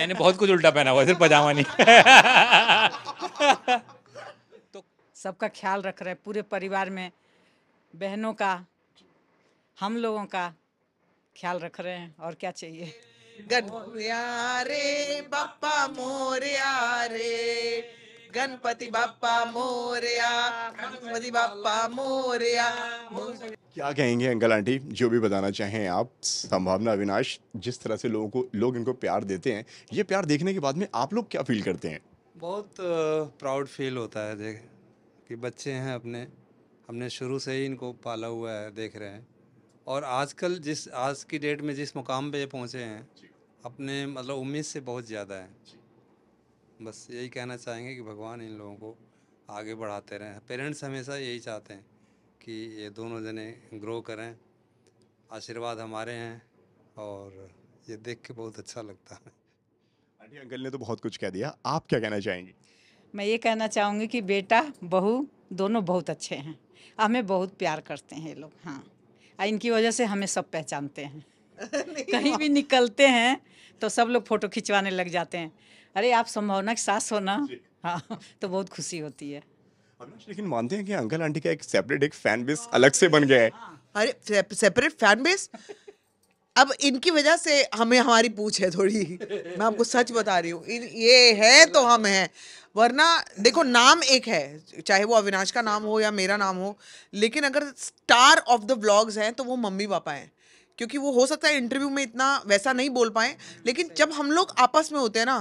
मैंने बहुत कुछ उल्टा पहना हुआ सिर्फ पजामा नहीं तो सबका ख्याल रख रहे पूरे परिवार में बहनों का हम लोगों का ख्याल रख रहे हैं और क्या चाहिए गन मोरिया रे मोरिया रे गणपति बापा मोरिया गणपति बापा मोरिया क्या कहेंगे अंकल आंटी जो भी बताना चाहें आप संभावना अविनाश जिस तरह से लोगों को लोग इनको प्यार देते हैं ये प्यार देखने के बाद में आप लोग क्या फील करते हैं बहुत प्राउड फील होता है देख कि बच्चे हैं अपने हमने शुरू से ही इनको पाला हुआ है देख रहे हैं और आजकल जिस आज की डेट में जिस मुकाम पे पहुँचे हैं अपने मतलब उम्मीद से बहुत ज़्यादा है बस यही कहना चाहेंगे कि भगवान इन लोगों को आगे बढ़ाते रहें पेरेंट्स हमेशा यही चाहते हैं कि ये दोनों जने ग्रो करें आशीर्वाद हमारे हैं और ये देख के बहुत अच्छा लगता है आंटी अंकल ने तो बहुत कुछ कह दिया आप क्या कहना चाहेंगे मैं ये कहना चाहूँगी कि बेटा बहू दोनों बहुत अच्छे हैं हमें बहुत प्यार करते हैं ये लोग हाँ इनकी वजह से हमें सब पहचानते हैं कहीं भी हाँ। निकलते हैं तो सब लोग फ़ोटो खिंचवाने लग जाते हैं अरे आप संभावना के साथ सोना हाँ तो बहुत खुशी होती है लेकिन मानते हैं कि अंकल आंटी का एक सेपरेट एक फैन बेस अलग से बन गया है हाँ। अरे सेपरेट फैन बेस अब इनकी वजह से हमें हमारी पूछ है थोड़ी मैं आपको सच बता रही हूँ ये है तो हम हैं वरना देखो नाम एक है चाहे वो अविनाश का नाम हो या मेरा नाम हो लेकिन अगर स्टार ऑफ द ब्लॉग्स हैं तो वो मम्मी पापा हैं क्योंकि वो हो सकता है इंटरव्यू में इतना वैसा नहीं बोल पाए लेकिन जब हम लोग आपस में होते हैं ना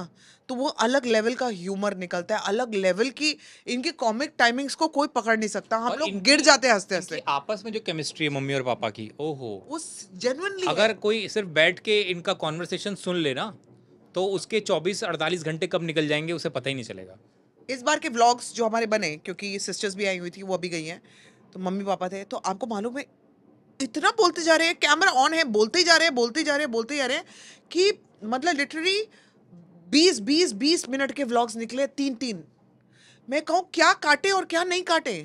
तो वो अलग लेवल का ह्यूमर निकलता है अलग लेवल की इनके कॉमिक टाइमिंग्स को कोई पकड़ नहीं सकता हम लोग गिर जाते हैं हंसते हंसते आपस में जो केमिस्ट्री है मम्मी और पापा की ओहो वो जेनुअनली अगर कोई सिर्फ बैठ के इनका कॉन्वर्सेशन सुन लेना तो उसके 24-48 घंटे कब निकल जाएंगे उसे पता ही नहीं चलेगा इस बार के ब्लॉग्स जो हमारे बने क्योंकि सिस्टर्स भी आई हुई थी वो अभी गई हैं तो मम्मी पापा थे तो आपको मालूम है इतना बोलते जा रहे हैं कैमरा ऑन है बोलते ही जा रहे हैं बोलते जा रहे हैं बोलते जा रहे हैं कि मतलब लिटरली बीस बीस बीस मिनट के व्लॉग्स निकले तीन तीन मैं कहूँ क्या काटे और क्या नहीं काटे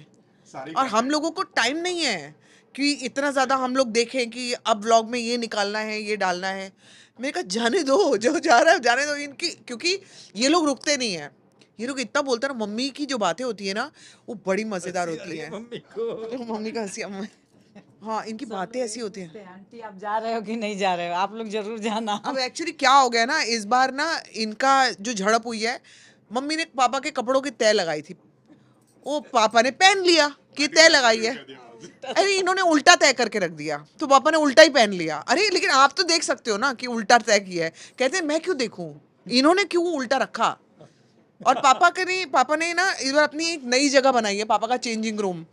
और हम लोगों को टाइम नहीं है कि इतना ज़्यादा हम लोग देखें कि अब व्लॉग में ये निकालना है ये डालना है मेरे कहा जाने दो जो जा रहा है जाने दो इनकी क्योंकि ये लोग रुकते नहीं हैं ये लोग इतना बोलते हैं ना मम्मी की जो बातें होती है ना वो बड़ी मज़ेदार होती है मम्मी को मम्मी का हंसी हाँ इनकी बातें ऐसी होती हैं आंटी आप जा रहे हो कि नहीं जा रहे हो आप लोग जरूर जाना अब एक्चुअली क्या हो गया ना इस बार ना इनका जो झड़प हुई है मम्मी ने पापा के कपड़ों की तय लगाई थी वो पापा ने पहन लिया कि तय लगाई है अरे इन्होंने उल्टा तय करके रख दिया तो पापा ने उल्टा ही पहन लिया अरे लेकिन आप तो देख सकते हो ना कि उल्टा तय किया है कहते हैं मैं क्यों देखूं इन्होंने क्यों उल्टा रखा और पापा के नहीं पापा ने ना इस बार अपनी एक नई जगह बनाई है पापा का चेंजिंग रूम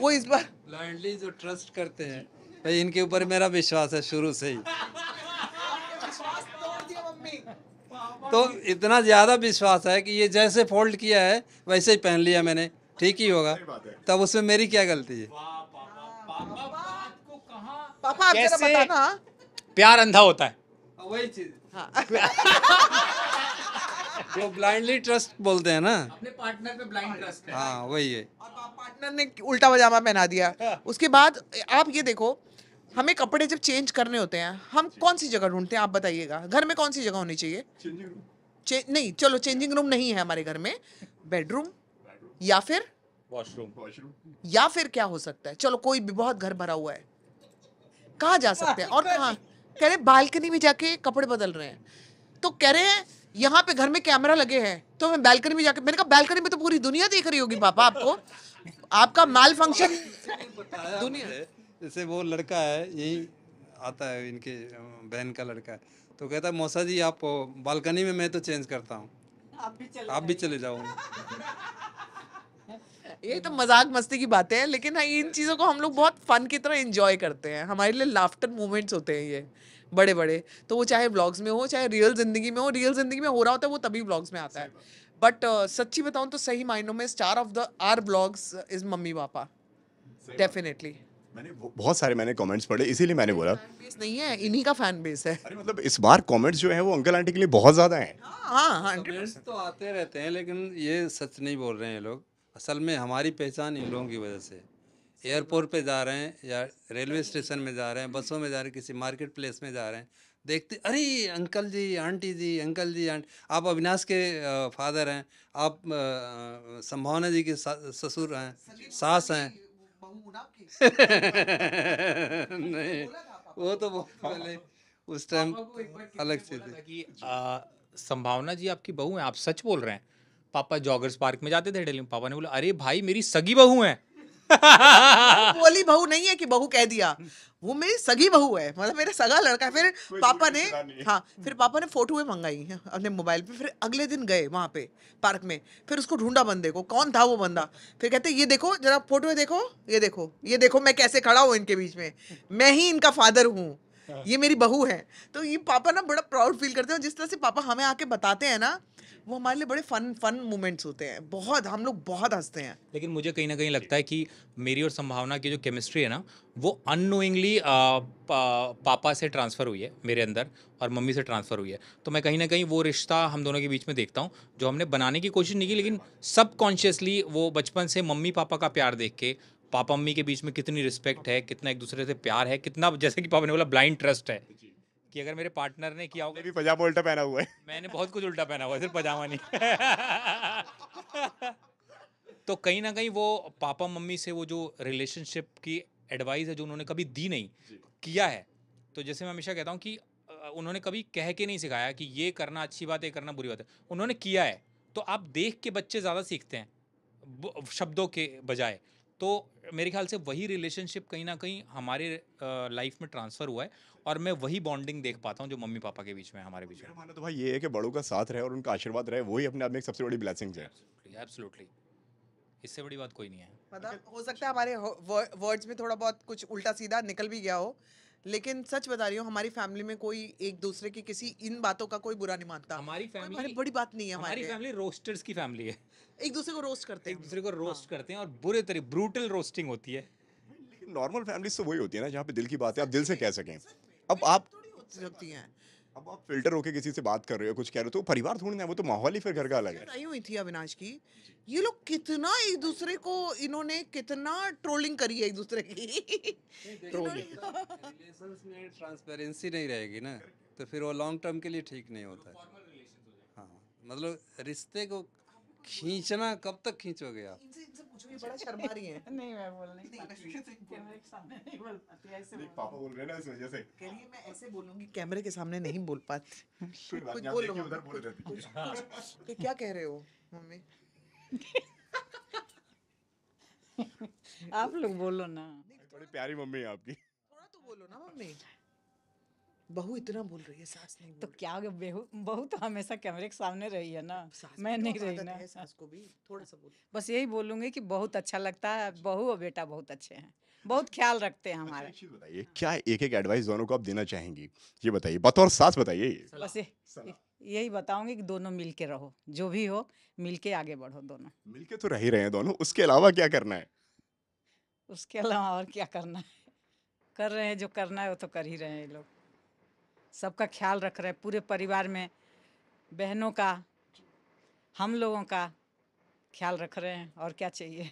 वो इस बार ब्लाइंडली जो ट्रस्ट करते हैं भाई इनके ऊपर मेरा विश्वास है शुरू से ही तो इतना ज़्यादा विश्वास है कि ये जैसे फोल्ड किया है वैसे ही पहन लिया मैंने ठीक ही होगा तब उसमें मेरी क्या गलती है पापा पापा बताना प्यार अंधा होता है वही चीज हाँ वो ब्लाइंडली ट्रस्ट बोलते हैं ना अपने पार्टनर पे ब्लाइंड ट्रस्ट है हाँ वही है और पार्टनर ने उल्टा पजामा पहना दिया हाँ। उसके बाद आप ये देखो हमें कपड़े जब चेंज करने होते हैं हम कौन सी जगह ढूंढते हैं आप बताइएगा घर में कौन सी जगह होनी चाहिए चेंजिंग नहीं चलो चेंजिंग रूम नहीं है हमारे घर में बेडरूम या फिर वॉशरूम या फिर क्या हो सकता है चलो कोई भी बहुत घर भरा हुआ है कहाँ जा सकते हैं और कहाँ कह रहे बालकनी में जाके कपड़े बदल रहे हैं तो कह रहे हैं यहाँ पे घर में कैमरा लगे हैं तो मैं बैल्कनी में जाकर मैंने कहा बैल्कनी में तो पूरी दुनिया देख रही होगी पापा आपको आपका माल फंक्शन दुनिया जैसे वो लड़का है यही आता है इनके बहन का लड़का है तो कहता है मौसा जी आप बालकनी में मैं तो चेंज करता हूँ आप भी चले आप भी चले जाओ ये तो मजाक मस्ती की बातें हैं लेकिन इन चीज़ों को हम लोग बहुत फन की तरह एंजॉय करते हैं हमारे लिए लाफ्टर मोमेंट्स होते हैं ये बड़े बड़े तो वो चाहे ब्लॉग्स में हो चाहे रियल ज़िंदगी में हो रियल ज़िंदगी में हो रहा होता है वो तभी ब्लॉग्स में आता है बट uh, सच्ची बताऊँ तो सही मायनों में star of the our blogs is mummy papa definitely मैंने बहुत सारे मैंने कमेंट्स पढ़े इसीलिए मैंने बोला बेस नहीं है इन्हीं का फैन बेस है अरे मतलब इस बार कमेंट्स जो है वो अंकल आंटी के लिए बहुत ज्यादा है हाँ हाँ तो आते रहते हैं लेकिन ये सच नहीं बोल रहे हैं लोग असल में हमारी पहचान इन लोगों की वजह से है एयरपोर्ट पे जा रहे हैं या रेलवे स्टेशन में जा रहे हैं बसों में जा रहे हैं किसी मार्केट प्लेस में जा रहे हैं देखते अरे uncle ji aunty ji uncle ji aunt आप अविनाश के फादर हैं आप संभावना जी के ससुर हैं सास हैं नहीं वो तो बहुत पहले उस टाइम अलग से थे संभावना जी आपकी बहू हैं आप सच बोल रहे हैं पापा जॉगर्स पार्क में जाते थे डेली पापा ने बोला अरे भाई मेरी सगी बहू हैं वो वाली बहू नहीं है कि बहू कह दिया वो मेरी सगी बहू है मतलब मेरा सगा लड़का है फिर पापा ने हाँ फिर पापा ने फोटोएं मंगाई हैं अपने मोबाइल पे फिर अगले दिन गए वहाँ पे पार्क में फिर उसको ढूंढा बंदे को कौन था वो बंदा फिर कहते ये देखो जरा फोटोएं देखो ये देखो ये देखो मैं कैसे खड़ा हूँ इनके बीच में मैं ही इनका फादर हूँ ये मेरी बहू है तो ये पापा ना बड़ा प्राउड फील करते हैं जिस तरह से पापा हमें आके बताते हैं ना वो हमारे लिए बड़े फन फन मोमेंट्स होते हैं बहुत हम लोग बहुत हंसते हैं लेकिन मुझे कहीं ना कहीं लगता है कि मेरी और संभावना की जो केमिस्ट्री है ना वो अनोइंगली पा, पापा से ट्रांसफ़र हुई है मेरे अंदर और मम्मी से ट्रांसफ़र हुई है तो मैं कहीं ना कहीं वो रिश्ता हम दोनों के बीच में देखता हूँ जो हमने बनाने की कोशिश नहीं की लेकिन कॉन्शियसली वो बचपन से मम्मी पापा का प्यार देख के पापा मम्मी के बीच में कितनी रिस्पेक्ट है कितना एक दूसरे से प्यार है कितना जैसे कि पापा ने बोला ब्लाइंड ट्रस्ट है कि अगर मेरे पार्टनर ने किया होगा भी पजामा उल्टा पहना हुआ है मैंने बहुत कुछ उल्टा पहना हुआ है सिर्फ पजामा नहीं तो कहीं ना कहीं वो पापा मम्मी से वो जो रिलेशनशिप की एडवाइस है जो उन्होंने कभी दी नहीं किया है तो जैसे मैं हमेशा कहता हूँ कि उन्होंने कभी कह के नहीं सिखाया कि ये करना अच्छी बात है करना बुरी बात है उन्होंने किया है तो आप देख के बच्चे ज़्यादा सीखते हैं शब्दों के बजाय तो मेरे ख्याल से वही रिलेशनशिप कहीं ना कहीं हमारे लाइफ में ट्रांसफर हुआ है और मैं वही बॉन्डिंग देख पाता हूँ जो मम्मी पापा के बीच में हमारे बीच में माना तो भाई ये है कि बड़ों का साथ रहे और उनका आशीर्वाद रहे वही अपने आप में एक सबसे बड़ी ब्लेसिंग है एब्सोल्युटली इससे बड़ी बात कोई नहीं है मतलब हो सकता है हमारे वर्ड्स में थोड़ा बहुत कुछ उल्टा सीधा निकल भी गया हो लेकिन सच बता रही हूँ हमारी फैमिली में कोई एक दूसरे की किसी इन बातों का कोई बुरा नहीं मानता हमारी फैमिली बड़ी बात नहीं है हमारी फैमिली रोस्टर्स की फैमिली है एक दूसरे को रोस्ट करते हैं एक दूसरे को रोस्ट हाँ। करते हैं और बुरे तरीके ब्रूटल रोस्टिंग होती है नॉर्मल फैमिली तो वही होती है ना जहाँ पे दिल की बात है आप दिल से कह सकें अब आप सकती हैं अब आप फिल्टर होके किसी से बात कर रहे हो कुछ कह रहे हो तो परिवार थोड़ी ना वो तो माहौल ही फिर घर का अलग है आई हुई थी अविनाश की ये लोग कितना एक दूसरे को इन्होंने कितना ट्रोलिंग करी है एक दूसरे की में ट्रांसपेरेंसी नहीं रहेगी ना तो फिर वो लॉन्ग टर्म के लिए ठीक नहीं होता है हाँ मतलब रिश्ते को खींचना कब तक खींचोगे आप बड़ा शर्मा रही है नहीं मैं बोल नहीं कैमरे के सामने नहीं बोल पाती पापा बोल रहे ना इस वजह से मैं ऐसे बोलूंगी कैमरे के सामने नहीं बोल पाती क्या कह रहे हो मम्मी आप लोग बोलो ना बड़ी प्यारी मम्मी है आपकी थोड़ा तो बोलो ना मम्मी बहू इतना बोल रही है सास नहीं तो क्या बहू बहू तो हमेशा कैमरे के सामने रही है ना मैं नहीं रही ना सास को भी थोड़ा सा बोल बस यही बोलूंगी कि बहुत अच्छा लगता है बहू और बेटा बहुत अच्छे हैं बहुत ख्याल रखते हैं अच्छा, हमारे बताइए क्या एक एक एडवाइस दोनों को आप देना चाहेंगी ये बताइए बतौर सास बताइए बस यही बताऊंगी कि दोनों मिलके रहो जो भी हो मिलके आगे बढ़ो दोनों मिलके तो रह ही रहे हैं दोनों उसके अलावा क्या करना है उसके अलावा और क्या करना है कर रहे हैं जो करना है वो तो कर ही रहे हैं लोग सबका ख्याल रख रहे पूरे परिवार में बहनों का हम लोगों का ख्याल रख रहे हैं और क्या चाहिए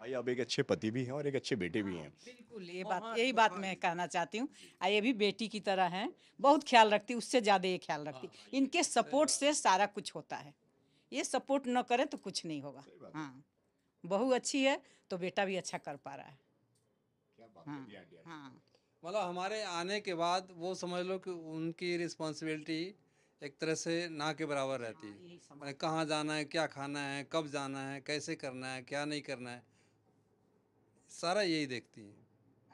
भाई अब एक अच्छे पति भी हैं और एक अच्छे बेटे भी हाँ, हैं बिल्कुल ये बात यही बात मैं कहना चाहती हूँ ये भी बेटी की तरह हैं बहुत ख्याल रखती उससे ज़्यादा ये ख्याल रखती हाँ, इनके तो सपोर्ट से सारा कुछ होता है ये सपोर्ट न करे तो कुछ नहीं होगा हाँ बहू अच्छी है तो बेटा भी अच्छा कर पा रहा है हाँ हाँ मतलब हमारे आने के बाद वो समझ लो कि उनकी रिस्पॉन्सिबिलिटी एक तरह से ना के बराबर रहती है हाँ, कहाँ जाना है क्या खाना है कब जाना है कैसे करना है क्या नहीं करना है सारा यही देखती है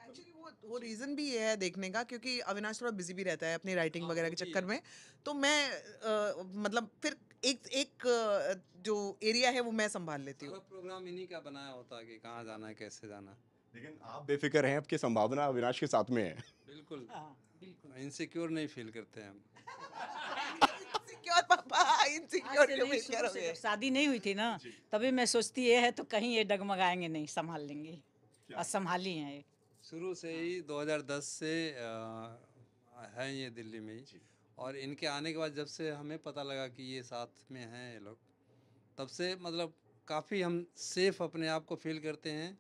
एक्चुअली वो वो रीज़न भी ये है देखने का क्योंकि अविनाश थोड़ा बिजी भी रहता है अपनी राइटिंग हाँ, वगैरह के चक्कर में तो मैं आ, मतलब फिर एक एक जो एरिया है वो मैं संभाल लेती हूँ प्रोग्राम इन्हीं का बनाया होता है कि कहाँ जाना है कैसे जाना है लेकिन आप बेफिक्र हैं आपकी संभावना अविनाश के साथ में है बिल्कुल हाँ, बिल्कुल इनसिक्योर नहीं फील करते हैं शादी नहीं हुई थी ना तभी मैं सोचती ये है तो कहीं ये डगमगाएंगे नहीं संभाल लेंगे और संभाली हैं शुरू से ही 2010 हाँ। से है ये दिल्ली में ही और इनके आने के बाद जब से हमें पता लगा कि ये साथ में हैं ये लोग तब से मतलब काफ़ी हम सेफ अपने आप को फील करते हैं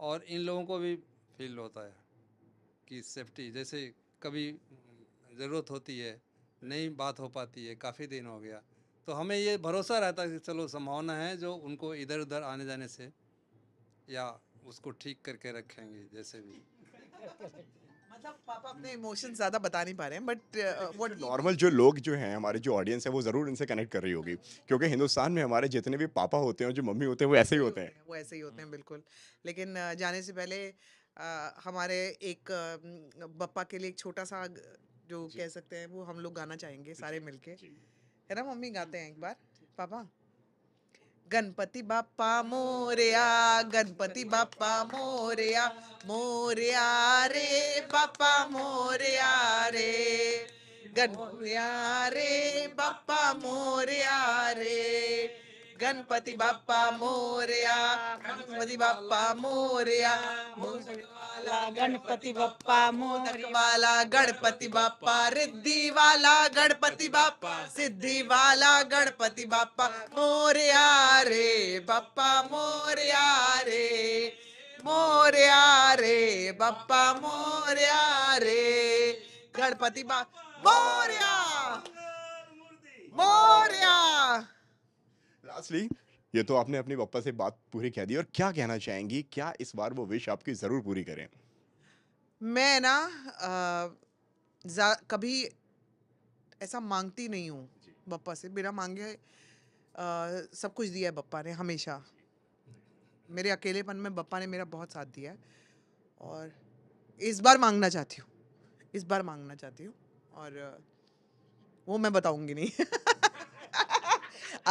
और इन लोगों को भी फील होता है कि सेफ्टी जैसे कभी ज़रूरत होती है नहीं बात हो पाती है काफ़ी दिन हो गया तो हमें ये भरोसा रहता है कि चलो संभावना है जो उनको इधर उधर आने जाने से या उसको ठीक करके रखेंगे जैसे भी मतलब पापा अपने इमोशन ज्यादा बता नहीं पा रहे हैं बट वो नॉर्मल जो लोग जो हैं हमारे जो ऑडियंस है वो जरूर इनसे कनेक्ट कर रही होगी क्योंकि हिंदुस्तान में हमारे जितने भी पापा होते हैं जो मम्मी होते हैं वो ऐसे ही होते हैं वो ऐसे ही होते हैं बिल्कुल लेकिन uh, जाने से पहले आ, uh, हमारे एक uh, बप्पा के लिए एक छोटा सा जो कह सकते हैं वो हम लोग गाना चाहेंगे सारे मिलके है ना मम्मी गाते हैं एक बार पापा गणपति बापा मोरिया गणपति बापा मोरिया मोरिया रे बापा मोरया रे गणपया रे बापा मोरया रे गणपति बापा मोरिया गणपति बापा मोरिया वाला गणपति बापा मोदक वाला गणपति बापा रिद्धि वाला गणपति बापा सिद्धि वाला गणपति बापा मोरिया रे बापा मोरिया रे मोरिया रे बापा मोरिया रे गणपति बापा मोरिया मोरिया लास्टली ये तो आपने अपने पापा से बात पूरी कह दी और क्या कहना चाहेंगी क्या इस बार वो विश आपकी ज़रूर पूरी करें मैं ना आ, कभी ऐसा मांगती नहीं हूँ बप्पा से बिना मांगे आ, सब कुछ दिया है बप्पा ने हमेशा मेरे अकेलेपन में बप्पा ने मेरा बहुत साथ दिया है और इस बार मांगना चाहती हूँ इस बार मांगना चाहती हूँ और वो मैं बताऊँगी नहीं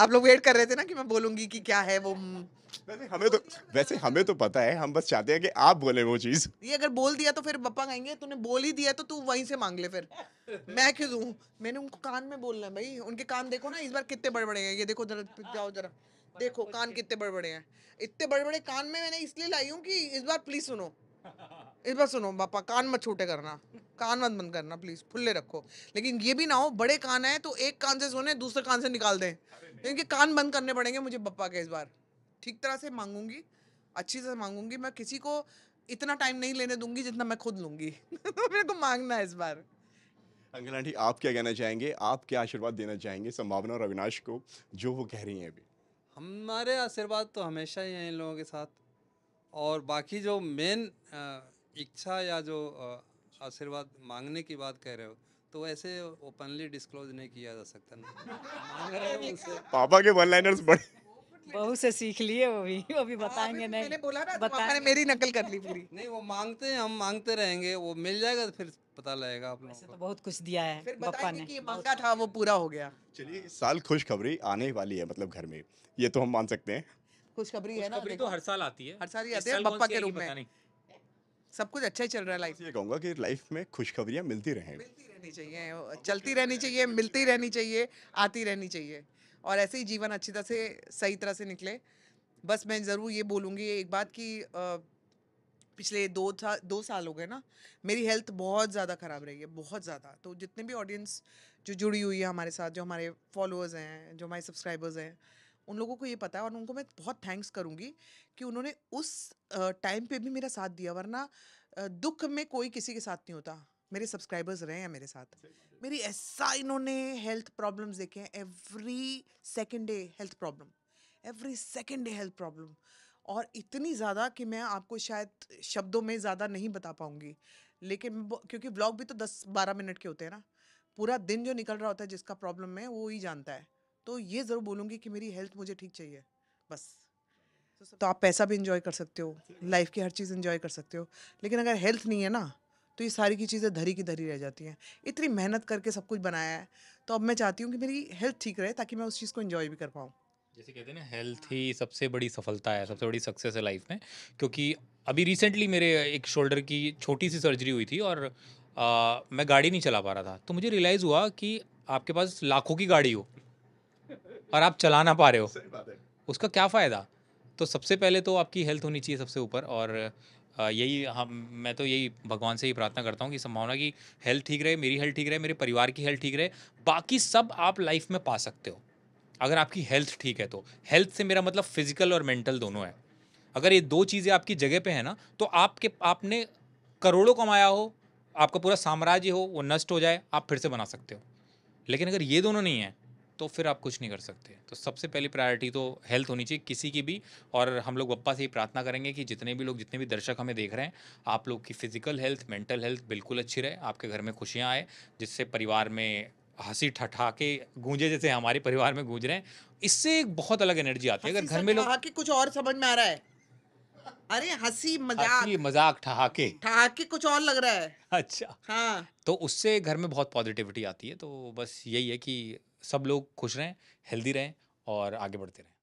आप लोग वेट कर रहे थे ना कि मैं बोलूंगी कि क्या है वो हम्म। वैसे हमें तो वैसे हमें तो पता है हम बस चाहते हैं कि आप बोले वो चीज ये अगर बोल दिया तो फिर पप्पा कहेंगे तूने बोल ही दिया तो तू वहीं से मांग ले फिर मैं क्यों दूं मैंने उनको कान में बोलना है भाई उनके कान देखो ना इस बार कितने बड़े बड़े हैं ये देखो जरा जाओ जरा देखो कान कितने बड़े बड़े हैं इतने बड़े बड़े कान में मैंने इसलिए लाई हूँ कि इस बार प्लीज सुनो इस बार सुनो पापा कान मत छोटे करना कान बंद बंद करना प्लीज खुले रखो लेकिन ये भी ना हो बड़े कान है तो एक कान से सोने दूसरे कान से निकाल दें क्योंकि कान बंद करने पड़ेंगे मुझे पप्पा के इस बार ठीक तरह से मांगूंगी अच्छी से मांगूंगी मैं किसी को इतना टाइम नहीं लेने दूंगी जितना मैं खुद लूंगी तो मेरे को मांगना है इस बार अंकल आंटी आप क्या कहना चाहेंगे आप क्या आशीर्वाद देना चाहेंगे संभावना और अविनाश को जो वो कह रही हैं अभी हमारे आशीर्वाद तो हमेशा ही हैं इन लोगों के साथ और बाकी जो मेन इच्छा या जो आशीर्वाद मांगने की बात कह रहे हो तो ऐसे ओपनली डिस्क्लोज नहीं किया जा सकता पापा के वन लाइनर्स बड़े बहू से सीख लिए वो भी वो भी बताएंगे नहीं मैंने बोला ना तो बता मेरी नकल कर ली पूरी नहीं वो मांगते हैं हम मांगते रहेंगे वो मिल जाएगा तो फिर पता लगेगा आप लोगों तो को तो बहुत कुछ दिया है फिर पप्पा ने कि मांगा था वो पूरा हो गया चलिए साल खुशखबरी आने वाली है मतलब घर में ये तो हम मान सकते हैं खुशखबरी है ना तो हर साल आती है हर साल ही आती है पप्पा के रूप में सब कुछ अच्छा ही चल रहा है लाइफ ये कहूँगा कि लाइफ में खुशखबरियाँ मिलती रहें मिलती रहनी चाहिए चलती रहनी चाहिए मिलती रहनी चाहिए आती रहनी चाहिए और ऐसे ही जीवन अच्छी तरह से सही तरह से निकले बस मैं ज़रूर ये बोलूँगी एक बात कि पिछले दो था दो साल हो गए ना मेरी हेल्थ बहुत ज़्यादा ख़राब रही है बहुत ज़्यादा तो जितने भी ऑडियंस जो जुड़ी हुई है हमारे साथ जो हमारे फॉलोअर्स हैं जो हमारे सब्सक्राइबर्स हैं उन लोगों को ये पता है और उनको मैं बहुत थैंक्स करूँगी कि उन्होंने उस टाइम पे भी मेरा साथ दिया वरना दुख में कोई किसी के साथ नहीं होता मेरे सब्सक्राइबर्स रहे हैं मेरे साथ मेरी ऐसा इन्होंने हेल्थ प्रॉब्लम्स देखे हैं every second day health problem every second day health problem और इतनी ज़्यादा कि मैं आपको शायद शब्दों में ज़्यादा नहीं बता पाऊँगी लेकिन क्योंकि ब्लॉग भी तो दस बारह मिनट के होते हैं ना पूरा दिन जो निकल रहा होता है जिसका प्रॉब्लम है वो ही जानता है तो ये ज़रूर बोलूँगी कि मेरी हेल्थ मुझे ठीक चाहिए बस तो, तो आप पैसा भी इंजॉय कर सकते हो लाइफ की हर चीज़ इंजॉय कर सकते हो लेकिन अगर हेल्थ नहीं है ना तो ये सारी की चीज़ें धरी की धरी रह जाती हैं इतनी मेहनत करके सब कुछ बनाया है तो अब मैं चाहती हूँ कि मेरी हेल्थ ठीक रहे ताकि मैं उस चीज़ को इन्जॉय भी कर पाऊँ जैसे कहते हैं ना हेल्थ ही सबसे बड़ी सफलता है सबसे बड़ी सक्सेस है लाइफ में क्योंकि अभी रिसेंटली मेरे एक शोल्डर की छोटी सी सर्जरी हुई थी और आ, मैं गाड़ी नहीं चला पा रहा था तो मुझे रियलाइज़ हुआ कि आपके पास लाखों की गाड़ी हो और आप चला ना पा रहे हो उसका क्या फ़ायदा तो सबसे पहले तो आपकी हेल्थ होनी चाहिए सबसे ऊपर और यही हम मैं तो यही भगवान से ही प्रार्थना करता हूँ कि संभावना की हेल्थ ठीक रहे मेरी हेल्थ ठीक रहे मेरे परिवार की हेल्थ ठीक रहे बाकी सब आप लाइफ में पा सकते हो अगर आपकी हेल्थ ठीक है तो हेल्थ से मेरा मतलब फिजिकल और मेंटल दोनों है अगर ये दो चीज़ें आपकी जगह पे है ना तो आपके आपने करोड़ों कमाया हो आपका पूरा साम्राज्य हो वो नष्ट हो जाए आप फिर से बना सकते हो लेकिन अगर ये दोनों नहीं है तो फिर आप कुछ नहीं कर सकते तो सबसे पहली प्रायोरिटी तो हेल्थ होनी चाहिए किसी की भी और हम लोग बप्पा से ही प्रार्थना करेंगे कि जितने भी लोग जितने भी दर्शक हमें देख रहे हैं आप लोग की फिजिकल हेल्थ मेंटल हेल्थ बिल्कुल अच्छी रहे आपके घर में खुशियाँ आए जिससे परिवार में हंसी ठठा के गूंजे जैसे हमारे परिवार में गूंज रहे हैं इससे एक बहुत अलग एनर्जी आती है अगर घर में लोग कुछ और समझ में आ रहा है अरे हंसी मजाक मजाक ठहाके ठहाके कुछ और लग रहा है अच्छा हाँ तो उससे घर में बहुत पॉजिटिविटी आती है तो बस यही है कि सब लोग खुश रहें हेल्दी रहें और आगे बढ़ते रहें